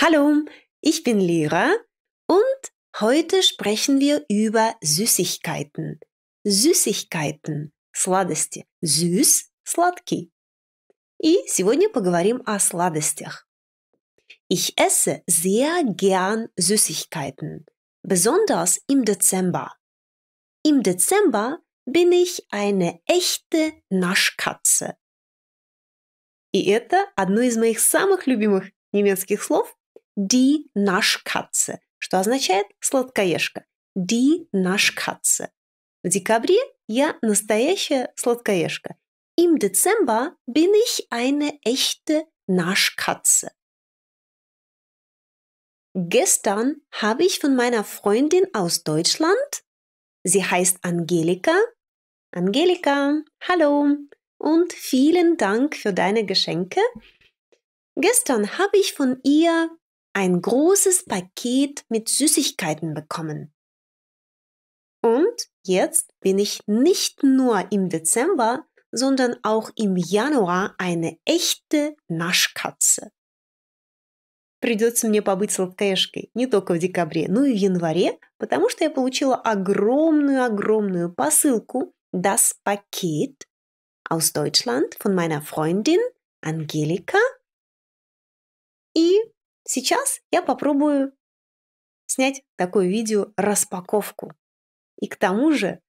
Hallo, ich bin Lehrer und heute sprechen wir über Süßigkeiten. Süßigkeiten, сладости. Süß, сладкий. И сегодня поговорим о сладостях. Ich esse sehr gern Süßigkeiten, besonders im Dezember. Im Dezember bin ich eine echte Naschkatze. И это одно из моих самых любимых немецких слов, die Naschkatze, что означает сладкоежка. Die Naschkatze. В декабре я настоящая сладкоежка. Im Dezember bin ich eine echte Naschkatze. Gestern habe ich von meiner Freundin aus Deutschland, sie heißt Angelika, Angelika, hallo und vielen Dank für deine Geschenke. Gestern habe ich von ihr ein großes Paket mit Süßigkeiten bekommen. Und jetzt bin ich nicht nur im Dezember, sondern auch im Januar eine echte Naschkatze. Придется мне побыть сладкоежкой не только в декабре, но и в январе, потому что я получила огромную-огромную посылку, das Paket, aus Deutschland von meiner Freundin Angelika. И Сейчас я попробую снять такое видео распаковку. И к тому же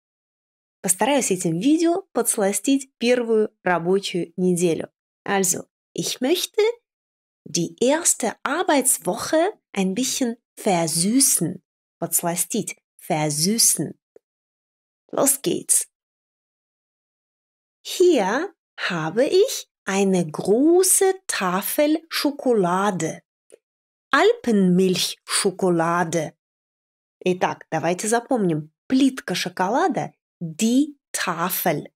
постараюсь этим видео подсластить первую рабочую неделю. Also, ich möchte die erste Arbeitswoche ein bisschen versüßen. Подсластить. Versüßen. Los geht's. Hier habe ich eine große Tafel Schokolade альпенмильch шоколаде. Итак, давайте запомним. Плитка шоколада die Tafel.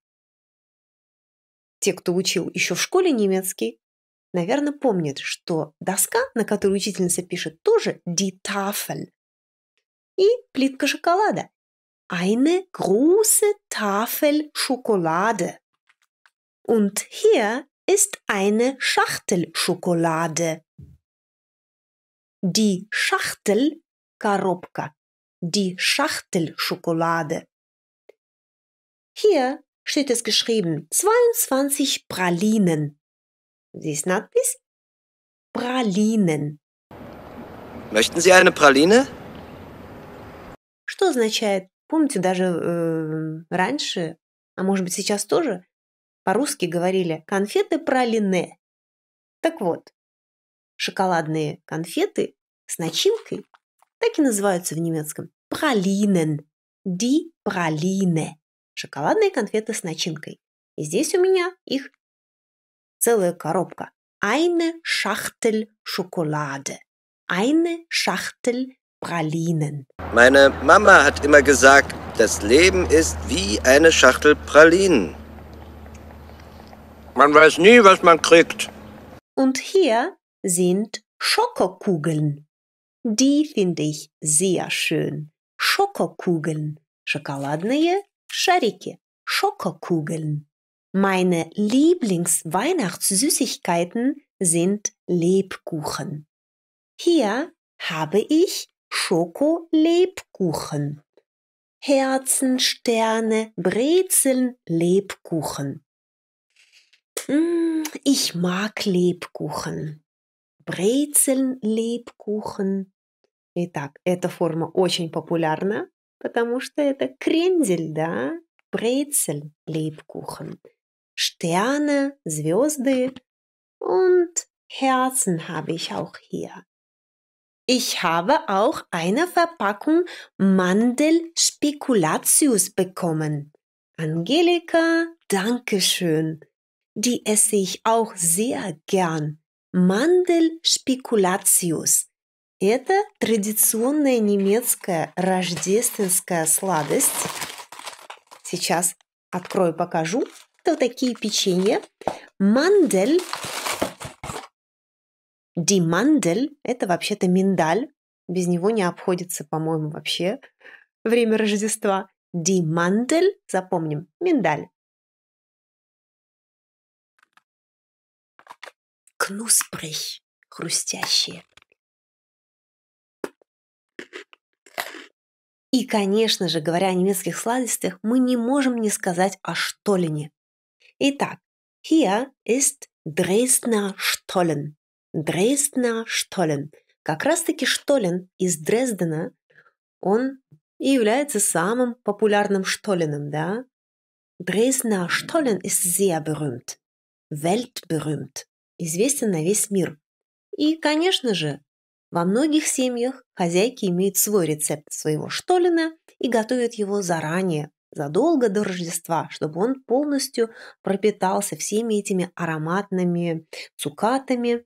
Те, кто учил еще в школе немецкий, наверное, помнят, что доска, на которой учительница пишет, тоже die Tafel. И плитка шоколада. Eine große Tafel Schokolade. Und hier ist eine Schachtel Schokolade. die Schachtel Karobka. die Schachtel Schokolade. Hier steht es geschrieben 22 Pralinen. Sie Siehst bis Pralinen. Möchten Sie eine Praline? Что означает, помните, даже э, раньше, а может быть сейчас тоже, по-русски говорили конфеты пралине. Так вот, Шоколадные конфеты с начинкой так и называются в немецком пралинен, ди пралине. Шоколадные конфеты с начинкой. И здесь у меня их целая коробка. Eine Schachtel Schokolade. Eine Schachtel Pralinen. Meine Mama hat immer gesagt, das Leben ist wie eine Schachtel Pralinen. Man weiß nie, was man kriegt. Und hier sind Schokokugeln. Die finde ich sehr schön. Schokokugeln. Schokoladные шарики. Schokokugeln. Meine Lieblingsweihnachtssüßigkeiten sind Lebkuchen. Hier habe ich Schokolebkuchen. Herzen, Sterne, Brezeln, Lebkuchen. Hm, ich mag Lebkuchen. Брейтсель лейб Итак, эта форма очень популярна, потому что это крендель, да? Брейцель лейб-кухен. Звезды und Herzen habe ich auch hier. Ich habe auch eine Verpackung Mandelspekulatius bekommen. Angelika, danke schön. Die esse ich auch sehr gern. мандель шпикуляциус. Это традиционная немецкая рождественская сладость. Сейчас открою, покажу. Это вот такие печенья. Мандель. ди мандель — это вообще-то миндаль. Без него не обходится, по-моему, вообще время Рождества. Ди мандель — запомним, миндаль. кнуспрой, хрустящие. И, конечно же, говоря о немецких сладостях, мы не можем не сказать о штолине. Итак, hier ist Dresdner Stollen. Dresdner Stollen. Как раз-таки Штолен из Дрездена, он и является самым популярным Штолином, да? Dresdner Stollen ist sehr berühmt. Weltberühmt известен на весь мир. И, конечно же, во многих семьях хозяйки имеют свой рецепт своего штолина и готовят его заранее, задолго до Рождества, чтобы он полностью пропитался всеми этими ароматными цукатами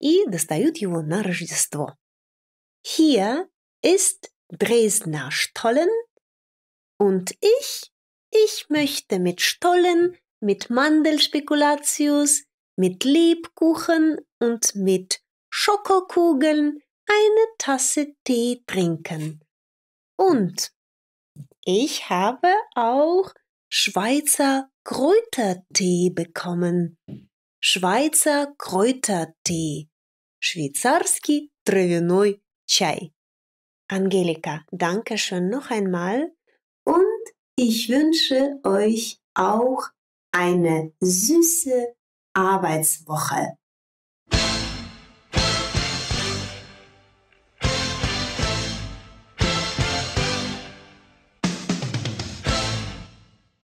и достают его на Рождество. Hier ist Dresdner Stollen und ich, ich möchte mit Stollen, mit Mandelspekulatius, mit Lebkuchen und mit Schokokugeln eine Tasse Tee trinken. Und ich habe auch Schweizer Kräutertee bekommen. Schweizer Kräutertee. Schweizerski Trevenoi чай. Angelika, danke schön noch einmal. Und ich wünsche euch auch eine süße Arbeitswoche.